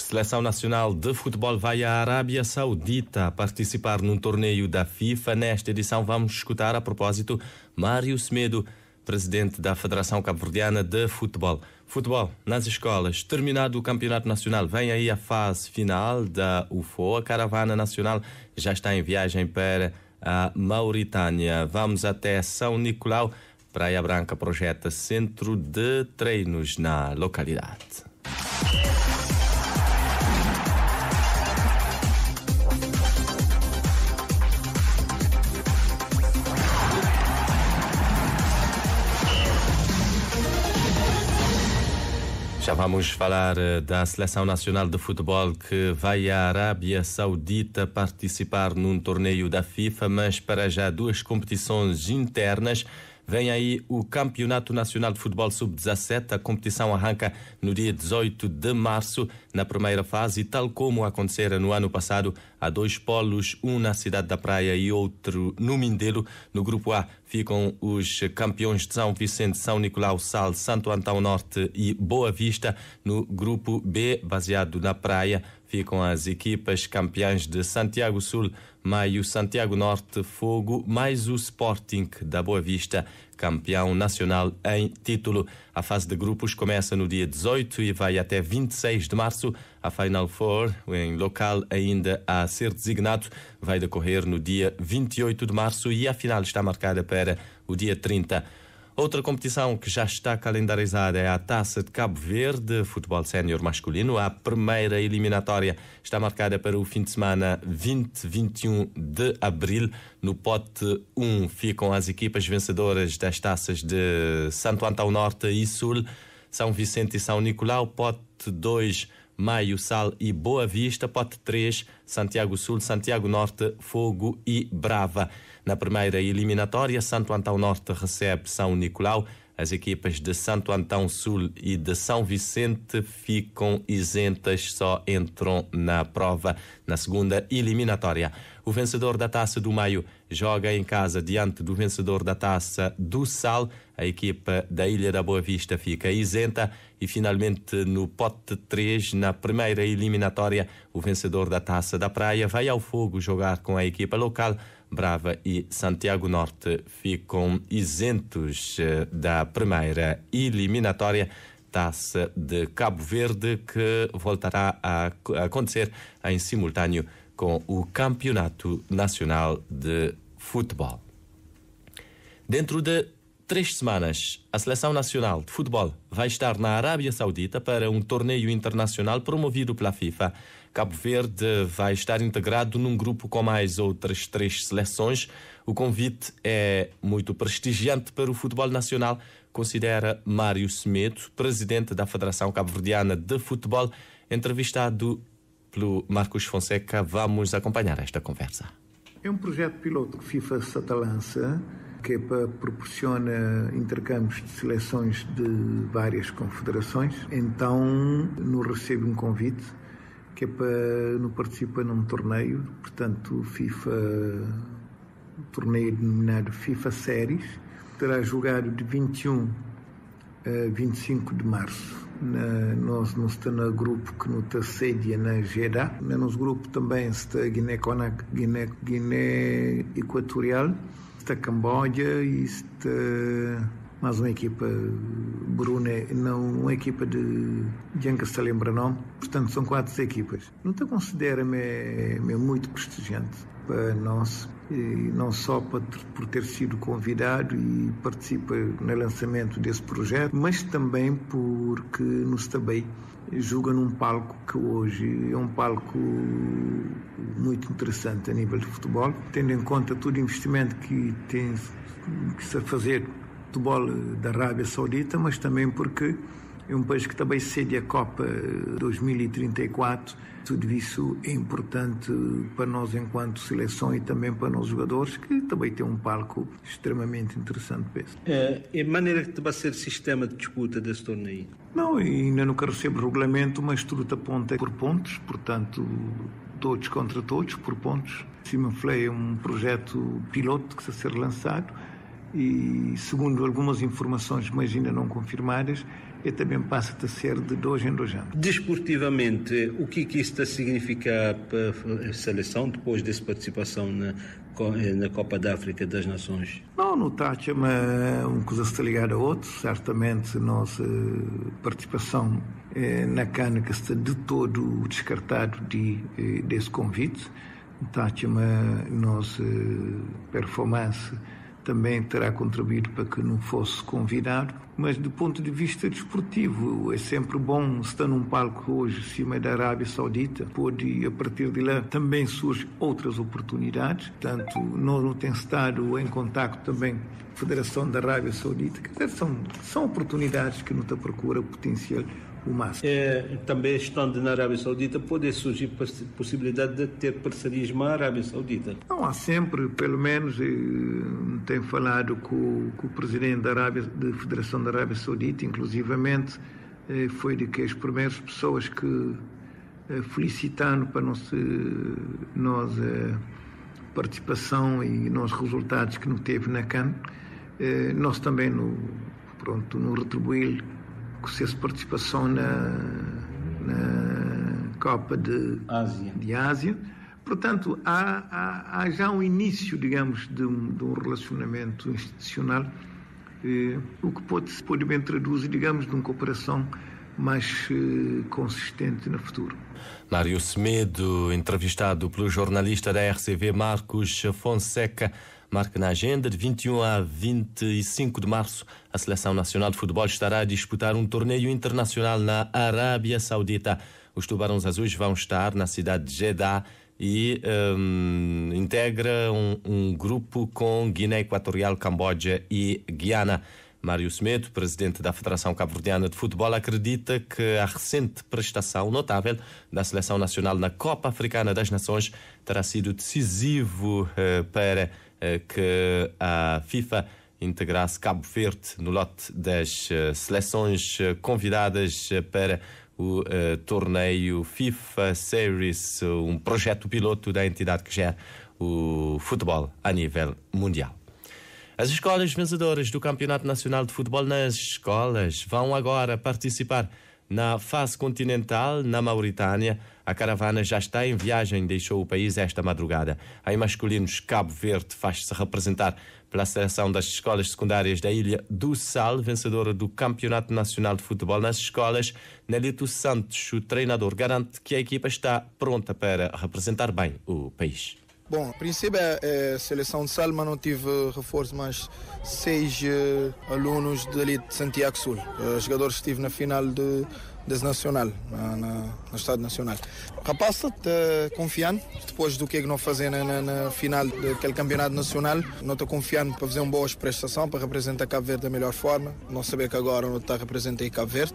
seleção nacional de futebol vai à Arábia Saudita participar num torneio da FIFA. Nesta edição, vamos escutar a propósito Mário Semedo, presidente da Federação Cabo-Verdiana de Futebol. Futebol nas escolas. Terminado o Campeonato Nacional, vem aí a fase final da UFO. A caravana nacional já está em viagem para a Mauritânia. Vamos até São Nicolau. Praia Branca projeta centro de treinos na localidade. Já vamos falar eh, da Seleção Nacional de Futebol que vai à Arábia Saudita participar num torneio da FIFA, mas para já duas competições internas Vem aí o Campeonato Nacional de Futebol Sub-17. A competição arranca no dia 18 de março, na primeira fase, e tal como acontecera no ano passado, há dois polos, um na cidade da Praia e outro no Mindelo. No grupo A ficam os campeões de São Vicente, São Nicolau, Sal, Santo Antão Norte e Boa Vista. No grupo B, baseado na Praia, ficam as equipas campeãs de Santiago Sul, Maio, Santiago Norte, Fogo, mais o Sporting da Boa Vista, campeão nacional em título. A fase de grupos começa no dia 18 e vai até 26 de março. A Final Four, em local ainda a ser designado, vai decorrer no dia 28 de março e a final está marcada para o dia 30. Outra competição que já está calendarizada é a Taça de Cabo Verde, futebol sénior masculino. A primeira eliminatória está marcada para o fim de semana 20-21 de abril. No pote 1 ficam as equipas vencedoras das taças de Santo Antão Norte e Sul, São Vicente e São Nicolau. Pote 2 Maio, Sal e Boa Vista, Pote 3, Santiago Sul, Santiago Norte, Fogo e Brava. Na primeira eliminatória, Santo Antão Norte recebe São Nicolau. As equipas de Santo Antão Sul e de São Vicente ficam isentas, só entram na prova na segunda eliminatória. O vencedor da Taça do Maio joga em casa diante do vencedor da Taça do Sal. A equipa da Ilha da Boa Vista fica isenta e finalmente no pote 3, na primeira eliminatória, o vencedor da Taça da Praia vai ao fogo jogar com a equipa local Brava e Santiago Norte ficam isentos eh, da primeira eliminatória Taça de Cabo Verde, que voltará a acontecer em simultâneo com o Campeonato Nacional de Futebol. Dentro de três semanas, a Seleção Nacional de Futebol vai estar na Arábia Saudita para um torneio internacional promovido pela FIFA. Cabo Verde vai estar integrado num grupo com mais outras três seleções. O convite é muito prestigiante para o futebol nacional, considera Mário Semedo, presidente da Federação Cabo-Verdiana de Futebol, entrevistado pelo Marcos Fonseca. Vamos acompanhar esta conversa. É um projeto piloto que FIFA Satalança, lança que é proporciona intercâmbios de seleções de várias confederações. Então, no recebo um convite que é para não participar num torneio, portanto, FIFA, um torneio denominado FIFA Séries, terá jogado de 21 a 25 de março. Na, nós não estamos no grupo que nos está sede na mas no nosso grupo também está guiné Guiné, Guiné Equatorial, está Camboja e está mas uma equipa Brune não uma equipa de Janka não portanto são quatro equipas. Não considera-me muito prestigiante para nós, não só por ter sido convidado e participar no lançamento desse projeto, mas também porque nos também julga num palco que hoje é um palco muito interessante a nível de futebol, tendo em conta todo o investimento que tem que se fazer futebol eh, da Arábia Saudita, mas também porque é um país que também cede a Copa 2034. Eh, tudo isso é importante para nós enquanto seleção e também para nós jogadores, que também tem um palco extremamente interessante para isso. É, eh, e maneira que vai ser o sistema de disputa desse torneio? Não, ainda nunca recebo regulamento, mas tudo aponta por pontos, portanto, todos contra todos, por pontos. Simonflay é um projeto piloto que está a ser lançado e, segundo algumas informações, mas ainda não confirmadas, e é também passa a ser de dois em dois anos. Desportivamente, o que, que isto significa para a seleção depois dessa participação na, eh, na Copa da África das Nações? Não, não tacha, mas uma coisa está ligada a outra. Certamente, nossa participação eh, na CAN que está de todo descartado de, eh, desse convite. Tacha, mas nossa performance também terá contribuído para que não fosse convidado. Mas do ponto de vista desportivo, é sempre bom estar num palco hoje, cima é da Arábia Saudita, pode a partir de lá também surgem outras oportunidades. Portanto, não tem estado em contato também com a Federação da Arábia Saudita, que são, são oportunidades que não está procura potencial o MAF. É, também estando na Arábia Saudita, pode surgir possibilidade de ter parcerias com a Arábia Saudita? Não, há sempre, pelo menos, eh, tenho falado com, com, o presidente da, Arábia, da Federação da Arábia Saudita, inclusivamente, eh, foi de que as primeiras pessoas que eh, felicitando para nós, nós participação e nos resultados que não teve na CAN, nós também no, pronto, no retribuí escocesa participação na, na Copa de Ásia. De Ásia. Portanto, há, há, há, já um início, digamos, de um, de um relacionamento institucional, eh, o que pode, pode bem traduzir, digamos, de uma cooperação mais eh, consistente no futuro. Mário Semedo, entrevistado pelo jornalista da RCV Marcos Fonseca. Marca na agenda, de 21 a 25 de março, a Seleção Nacional de Futebol estará a disputar um torneio internacional na Arábia Saudita. Os Tubarões Azuis vão estar na cidade de Jeddah e um, integra um, um grupo com Guiné Equatorial, Camboja e Guiana. Mário Smeto, presidente da Federação Cabo-Verdiana de Futebol, acredita que a recente prestação notável da seleção nacional na Copa Africana das Nações terá sido decisivo eh, para eh, que a FIFA integrasse Cabo Verde no lote das eh, seleções eh, convidadas para o uh, torneio FIFA Series, um projeto piloto da entidade que gera o futebol a nível mundial. As escolas vencedoras do Campeonato Nacional de Futebol nas escolas vão agora participar na face continental, na Mauritânia, a caravana já está em viagem, deixou o país esta madrugada. Em masculinos, Cabo Verde faz-se representar pela seleção das escolas secundárias da ilha do Sal, vencedora do Campeonato Nacional de Futebol nas escolas. Nelito Santos, o treinador, garante que a equipa está pronta para representar bem o país. Bom, a princípio é, a é seleção de Salma não tive reforço, mas seis uh, alunos dali de Santiago Sul, uh, jogadores que estive na final de, das Nacional, na, na, no Estado Nacional. Rapaz, está eh, confiando, depois do que é que não fazer na, na, na, final daquele campeonato nacional, não estou confiando para fazer uma boa prestação, para representar Cabo Verde da melhor forma, não saber que agora não está a representar Cabo Verde,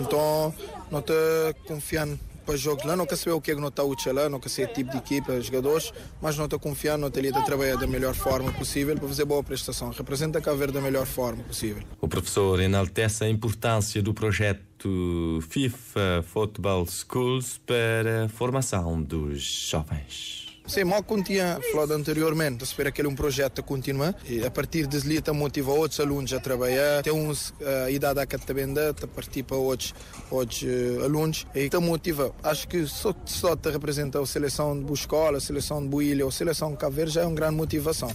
então não estou confiando para jogo lá. Não quer saber o que é que não está o lá, não quer saber o tipo de equipa, jogadores, mas não estou confiando, não estou ali a trabalhar da melhor forma possível para fazer boa prestação. Representa Cabo Verde da melhor forma possível. O professor enaltece a importância do projeto FIFA Football Schools para a formação dos jovens. Sem mal tinha falado anteriormente, espero que ele um projeto continue e a partir desse ali motiva outros alunos a trabalhar, tem uns uh, idade a catabenda, a partir para outros, outros uh, alunos e te motiva. Acho que só, só te representa a seleção de boa a seleção de boa ilha ou a seleção de Caveira já é uma grande motivação.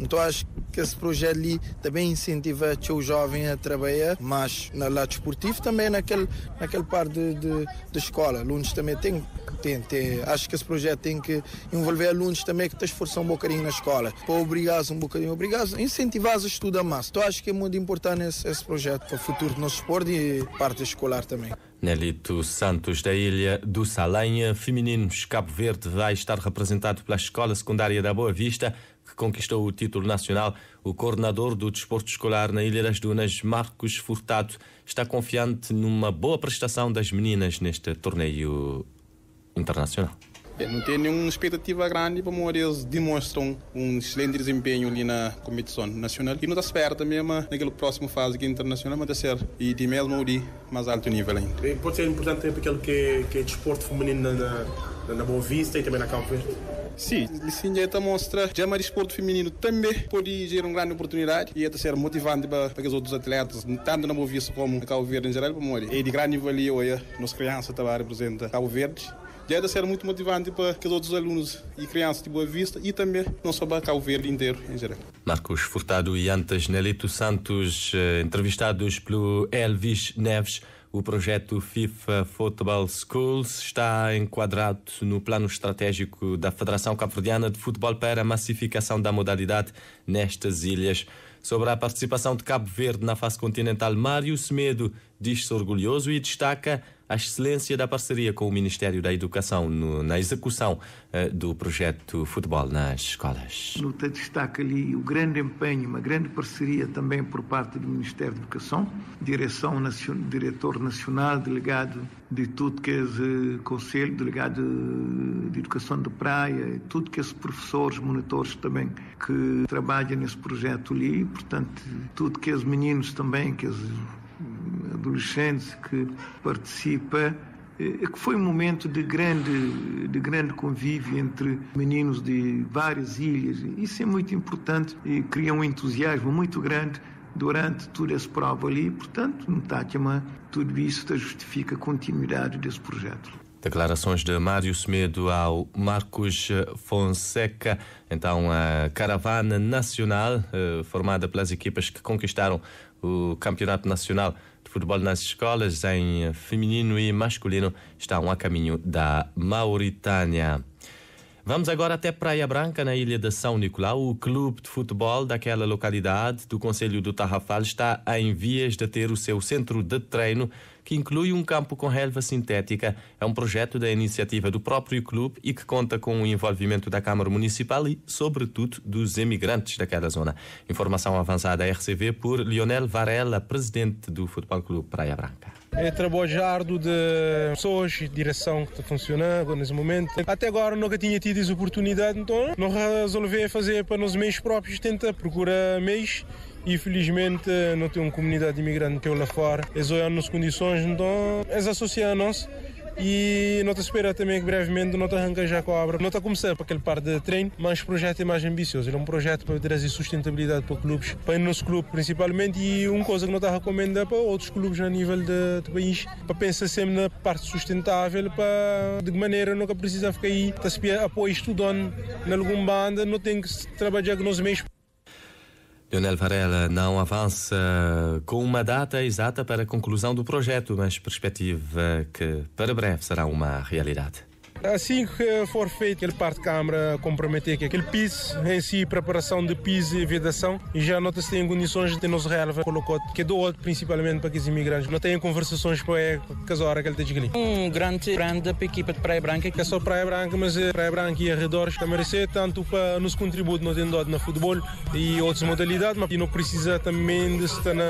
Então acho que esse projeto ali também incentiva o jovem a trabalhar, mas na lado esportivo também naquele, naquele par de, de, de escola. Alunos também têm, têm, têm, acho que esse projeto tem que envolver alunos também que te esforçam um bocadinho na escola, para obrigar um bocadinho, obrigar-os, incentivar-os a estudar mais. Então acho que é muito importante esse, esse projeto para o futuro do nosso esporte e parte escolar também. Nelito Santos, da Ilha do Salenha, Femininos Cabo Verde, vai estar representado pela Escola Secundária da Boa Vista, que conquistou o título nacional. O coordenador do desporto escolar na Ilha das Dunas, Marcos Furtado, está confiante numa boa prestação das meninas neste torneio internacional. É, não tenho nenhuma expectativa grande, como eles demonstram um excelente desempenho ali na competição nacional e nos espera mesmo naquela próxima fase é internacional, mas internacional e de mesmo de mais alto nível ainda. pode ser importante também aquele que, que é desporto feminino na, na, na Boa Vista e também na Campo Verde? Sim, sim, esta mostra que o é desporto feminino também pode gerar uma grande oportunidade e esta ser motivante para, para os outros atletas, tanto na Boa Vista como na Cabo Verde em geral, para morrer. E de grande valia, olha, nossa criança estava representa Cabo Verde já ser muito motivante para aqueles outros alunos e crianças de Boa Vista e também não só para Cabo Verde inteiro em geral. Marcos Furtado e Antas Nelito Santos, eh, entrevistados pelo Elvis Neves. O projeto FIFA Football Schools está enquadrado no plano estratégico da Federação Cabo-Verdiana de Futebol para a massificação da modalidade nestas ilhas. Sobre a participação de Cabo Verde na fase continental, Mário Semedo diz-se orgulhoso e destaca a excelência da parceria com o Ministério da Educação no, na execução eh, do projeto Futebol nas Escolas. Luta destaca ali o grande empenho, uma grande parceria também por parte do Ministério da Educação, direção diretor nacional, delegado de tudo que é o eh, conselho, delegado eh, de educação de praia, tudo que é professores, monitores também que trabalham nesse projeto ali, portanto, tudo que é meninos também, que é adolescente que participa, eh, que foi um momento de grande, de grande convívio entre meninos de várias ilhas. Isso é muito importante e cria um entusiasmo muito grande durante toda essa prova ali. Portanto, no Tátema, tudo isso justifica a continuidade desse projeto. Declarações de Mário Semedo ao Marcos Fonseca, então a caravana nacional eh, formada pelas equipas que conquistaram o Campeonato Nacional de Futebol nas escolas em feminino e masculino estão a caminho da Mauritânia. Vamos agora até Praia Branca, na ilha de São Nicolau. O clube de futebol daquela localidade do Conselho do Tarrafal está em vias de ter o seu centro de treino que inclui um campo com relva sintética. É um projeto da iniciativa do próprio clube e que conta com o envolvimento da Câmara Municipal e, sobretudo, dos emigrantes daquela zona. Informação avançada à RCV por Lionel Varela, presidente do Futebol Clube Praia Branca. É trabalho árduo de pessoas, direção que está funcionando nesse momento. Até agora nunca tinha tido essa oportunidade, então não resolvi fazer para nós meios próprios, tenta procurar meios Infelizmente, não tem uma comunidade imigrante que é lá fora. Eles olham as condições, então eles associam-nos e nós espera também que brevemente nós arranca já com a obra. Nós começar para aquele par de treino, mas o projeto é mais ambicioso. Ele é um projeto para trazer sustentabilidade para clubes, para o nosso clube principalmente, e uma coisa que nós recomendamos é para outros clubes a nível de, do país, para pensar sempre na parte sustentável, para de maneira nunca precisa ficar aí, Está se apoio estudante, em alguma banda, não tem que trabalhar com nós mesmos. Leonel Varela não avança com uma data exata para a conclusão do projeto, mas perspectiva que para breve será uma realidade. Assim que for feito aquele parte de câmara comprometer que aquele piso em si, preparação de piso e vedação, já nota se tem condições de nos relva colocou que é do outro, principalmente para que os imigrantes não tenham conversações para a hora que ele tem Um grande grande para a equipa de Praia Branca, que é só Praia Branca, mas é Praia Branca e arredores que merecer tanto para nos contribuir no dendado na futebol e outras modalidades, mas não precisa também de estar na,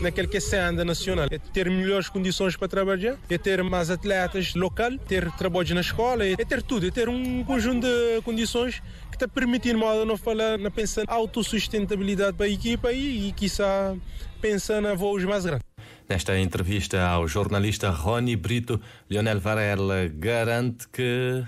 naquele que é senda nacional. É ter melhores condições para trabalhar, é ter mais atletas local, ter trabalho nas escola, é ter tudo, é ter um conjunto de condições que te permitem, não falar, na pensar autossustentabilidade para a equipa e, e quiçá, pensar na voos mais grandes. Nesta entrevista ao jornalista Rony Brito, Leonel Varela garante que,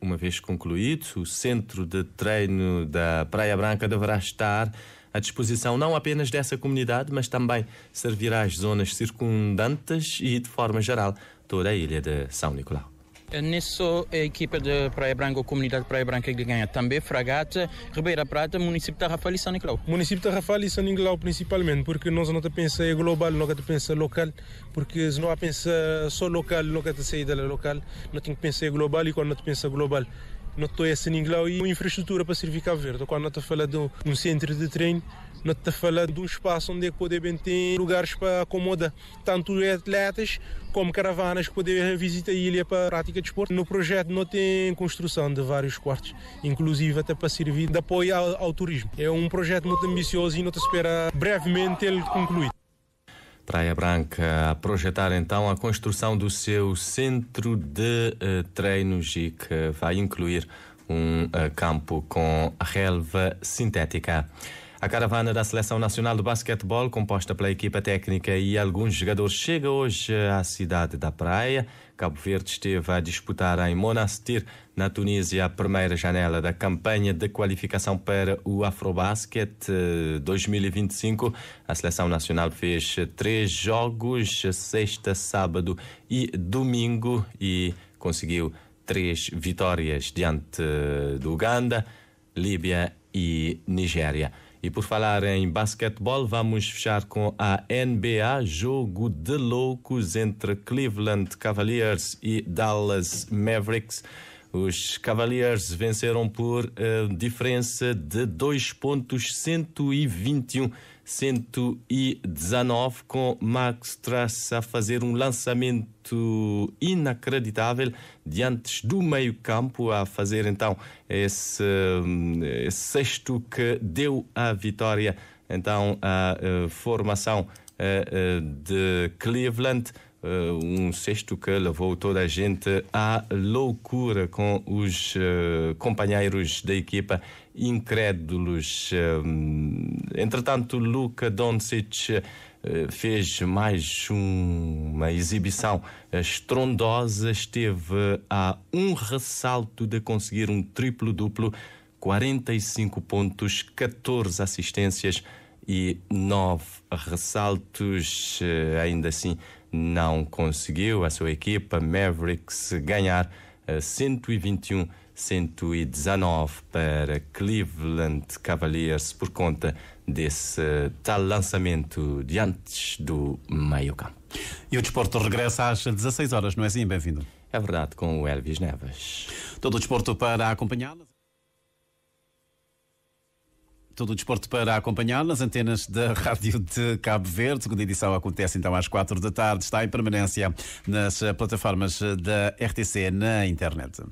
uma vez concluído, o centro de treino da Praia Branca deverá estar à disposição não apenas dessa comunidade, mas também servirá às zonas circundantes e, de forma geral, toda a ilha de São Nicolau. Nisso, a equipa de Praia Branca, a comunidade de Praia Branca que ganha também Fragata, Ribeira Prata, município de Rafael e São Nicolau. Município de Rafael e São Nicolau principalmente, porque nós não pensa global, não pensa local, porque se não pensa só local, não sair da local, não tem que pensar global e quando nós pensa global, não estou a São Nicolau e uma infraestrutura para servir Cabo Verde. Quando nós fala de um centro de treino, não está falando de um espaço onde poder bem ter lugares para acomodar tanto atletas como caravanas que poder visitar a ilha para a prática de esporte. No projeto não tem construção de vários quartos, inclusive até para servir de apoio ao, ao turismo. É um projeto muito ambicioso e não se espera brevemente ele concluído. Praia Branca a projetar então a construção do seu centro de uh, treinos e que vai incluir um uh, campo com relva sintética. A caravana da Seleção Nacional de Basquetebol, composta pela equipa técnica e alguns jogadores, chega hoje à cidade da Praia. Cabo Verde esteve a disputar em Monastir, na Tunísia, a primeira janela da campanha de qualificação para o Afrobasket 2025. Eh, a Seleção Nacional fez eh, três jogos, eh, sexta, sábado e domingo, e conseguiu três vitórias diante do Uganda, Líbia e Nigéria. E por falar em basquetebol, vamos fechar com a NBA, jogo de loucos entre Cleveland Cavaliers e Dallas Mavericks. Os Cavaliers venceram por uh, diferença de 2 pontos 121 119, com Max Trass a fazer um lançamento inacreditável diante do meio-campo, a fazer então esse, esse sexto que deu a vitória então à uh, formação uh, de Cleveland. Uh, um sexto que levou toda a gente à loucura com os uh, companheiros da equipa incrédulos. Eh, entretanto, Luca Doncic uh, fez mais um, uma exibição estrondosa, esteve a um ressalto de conseguir um triplo-duplo, 45 pontos, 14 assistências e 9 ressaltos, ainda assim não conseguiu a sua equipa Mavericks ganhar 121 eh, 119 para Cleveland Cavaliers por conta desse tal lançamento de antes do meio campo. E o desporto regressa às 16 horas, não é assim? Bem-vindo. É verdade, com o Elvis Neves. Todo o desporto para acompanhá-las. Todo o desporto para acompanhar nas antenas da Rádio de Cabo Verde. Segunda edição acontece então às quatro da tarde. Está em permanência nas eh, plataformas eh, da RTC na internet.